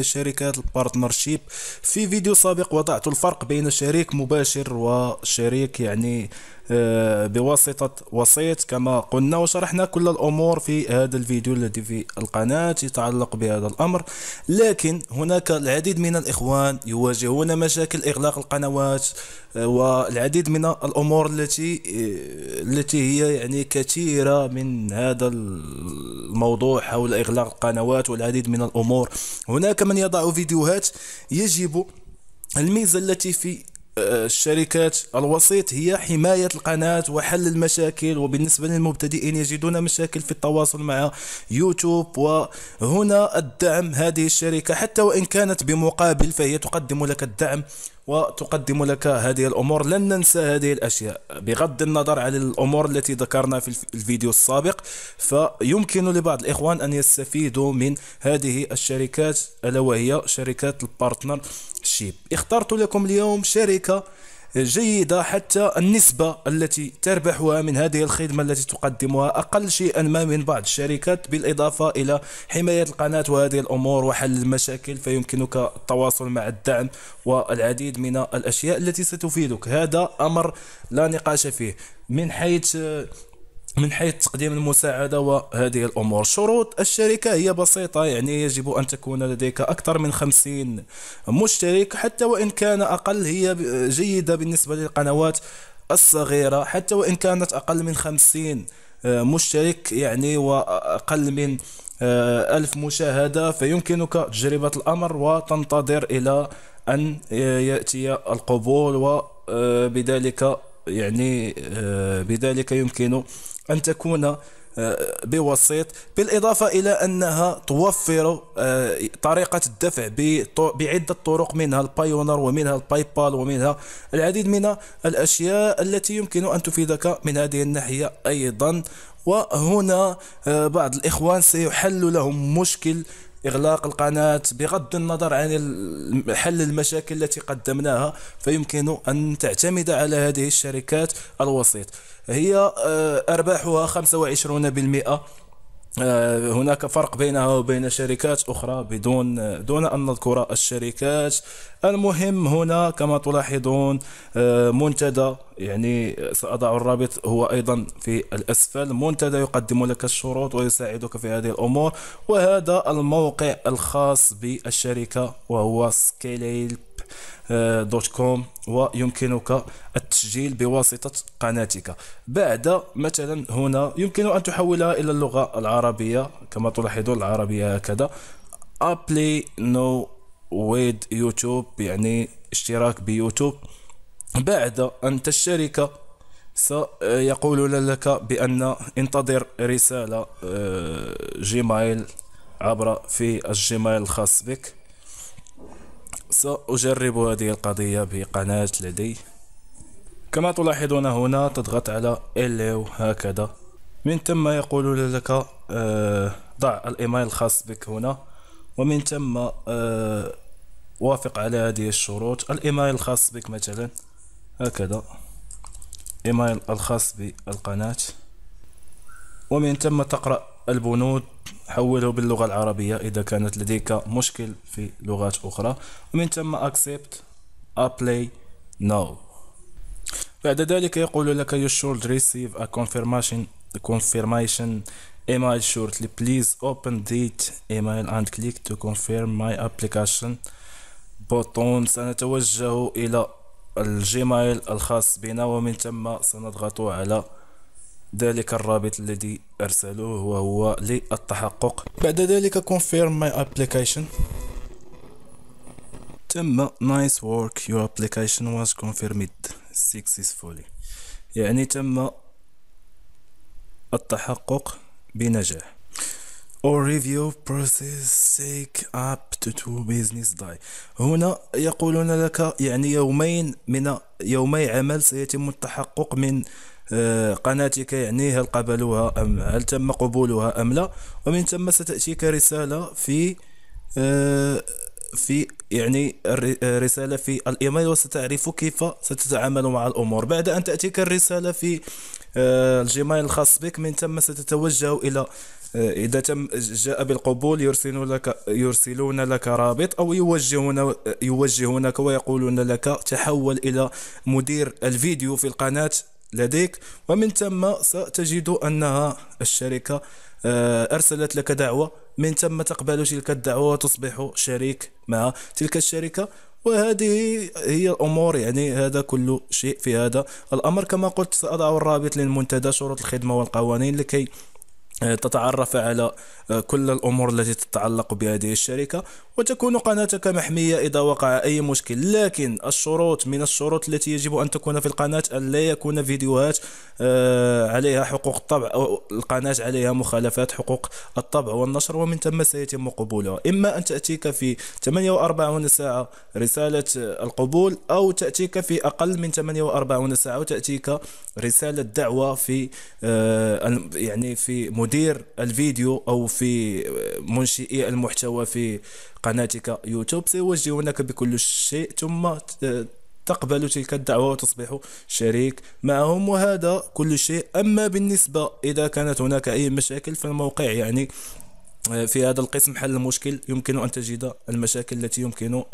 شركات البارتنرشيب في فيديو سابق وضعت الفرق بين شريك مباشر وشريك يعني آه، بواسطة وسيط كما قلنا وشرحنا كل الأمور في هذا الفيديو الذي في القناة يتعلق بهذا الأمر لكن هناك العديد من الإخوان يواجهون مشاكل إغلاق القنوات آه، والعديد من الأمور التي آه، التي هي يعني كثيرة من هذا الموضوع حول إغلاق القنوات والعديد من الأمور هناك من يضع فيديوهات يجب الميزة التي في الشركات الوسيط هي حماية القناة وحل المشاكل وبالنسبة للمبتدئين يجدون مشاكل في التواصل مع يوتيوب وهنا الدعم هذه الشركة حتى وإن كانت بمقابل فهي تقدم لك الدعم وتقدم لك هذه الأمور لن ننسى هذه الأشياء بغض النظر عن الأمور التي ذكرنا في الفيديو السابق فيمكن لبعض الإخوان أن يستفيدوا من هذه الشركات ألا وهي شركات البارتنر شيب اخترت لكم اليوم شركة جيدة حتى النسبة التي تربحها من هذه الخدمة التي تقدمها أقل شيئا ما من بعض الشركات بالإضافة إلى حماية القناة وهذه الأمور وحل المشاكل فيمكنك التواصل مع الدعم والعديد من الأشياء التي ستفيدك هذا أمر لا نقاش فيه من حيث من حيث تقديم المساعدة وهذه الأمور شروط الشركة هي بسيطة يعني يجب أن تكون لديك أكثر من خمسين مشترك حتى وإن كان أقل هي جيدة بالنسبة للقنوات الصغيرة حتى وإن كانت أقل من خمسين مشترك يعني وأقل من ألف مشاهدة فيمكنك تجربة الأمر وتنتظر إلى أن يأتي القبول وبذلك يعني بذلك يمكن أن تكون آه، بوسيط بالإضافة إلى أنها توفر آه، طريقة الدفع بعدة طرق منها البايونر ومنها البايبال ومنها العديد من الأشياء التي يمكن أن تفيدك من هذه الناحية أيضا وهنا آه، بعض الإخوان سيحل لهم مشكل إغلاق القناة بغض النظر عن حل المشاكل التي قدمناها فيمكن أن تعتمد على هذه الشركات الوسيط هي آه، أرباحها 25% آه، هناك فرق بينها وبين شركات أخرى بدون دون أن نذكر الشركات المهم هنا كما تلاحظون آه، منتدى يعني سأضع الرابط هو أيضا في الأسفل منتدى يقدم لك الشروط ويساعدك في هذه الأمور وهذا الموقع الخاص بالشركة وهو سكيليل دوت كوم ويمكنك التسجيل بواسطة قناتك بعد مثلا هنا يمكن أن تحولها إلى اللغة العربية كما تلاحظون العربية هكذا أبلي نو ويد youtube يعني اشتراك بيوتيوب بعد أن تشترك سيقول لك بأن انتظر رسالة جيميل آه، عبر في الجيميل الخاص بك سأجرب هذه القضية بقناة لدي كما تلاحظون هنا تضغط على اليو هكذا من ثم يقول لك آه، ضع الايميل الخاص بك هنا ومن ثم آه، وافق على هذه الشروط الايميل الخاص بك مثلا هكذا ايميل الخاص بالقناة ومن ثم تقرأ البنود حوله باللغة العربية إذا كانت لديك مشكل في لغات أخرى ومن ثم accept apply now بعد ذلك يقول لك you should receive a confirmation confirmation email shortly please open that email and click to confirm my application button سنتوجه إلى الجيميل الخاص بنا ومن ثم سنضغط على ذلك الرابط الذي ارسلوه وهو للتحقق بعد ذلك confirm my application تم nice work your application was confirmed successfully يعني تم التحقق بنجاح or review process take up to two business day هنا يقولون لك يعني يومين من يومي عمل سيتم التحقق من آه، قناتك يعني هل قبلوها أم هل تم قبولها أم لا ومن ثم ستأتيك رسالة في آه، في يعني الرسالة آه، في الإيميل وستعرف كيف ستتعامل مع الأمور بعد أن تأتيك الرسالة في آه، الجيميل الخاص بك من ثم ستتوجه إلى آه، إذا تم جاء بالقبول يرسلون لك يرسلون لك رابط أو يوجهون يوجهونك ويقولون لك تحول إلى مدير الفيديو في القناة لديك ومن ثم ستجد أنها الشركة أرسلت لك دعوة من تم تقبل تلك الدعوة تصبح شريك مع تلك الشركة وهذه هي الامور يعني هذا كل شيء في هذا الامر كما قلت ساضع الرابط للمنتدى شروط الخدمه والقوانين لكي آه، تتعرف على آه، كل الامور التي تتعلق بهذه الشركه وتكون قناتك محمية إذا وقع أي مشكل لكن الشروط من الشروط التي يجب أن تكون في القناة أن لا يكون فيديوهات آه، عليها حقوق الطبع أو القناة عليها مخالفات حقوق الطبع والنشر ومن ثم سيتم قبولها إما أن تأتيك في 48 ساعة رسالة القبول أو تأتيك في أقل من 48 ساعة وتأتيك رسالة دعوة في آه، يعني في مدير الفيديو أو في آه، منشئي المحتوى في قناتك يوتيوب سيوجهونك بكل شيء ثم تقبل تلك الدعوة وتصبح شريك معهم وهذا كل شيء أما بالنسبة إذا كانت هناك أي مشاكل في الموقع يعني آه، في هذا القسم حل المشكل يمكن أن تجد المشاكل التي يمكن أن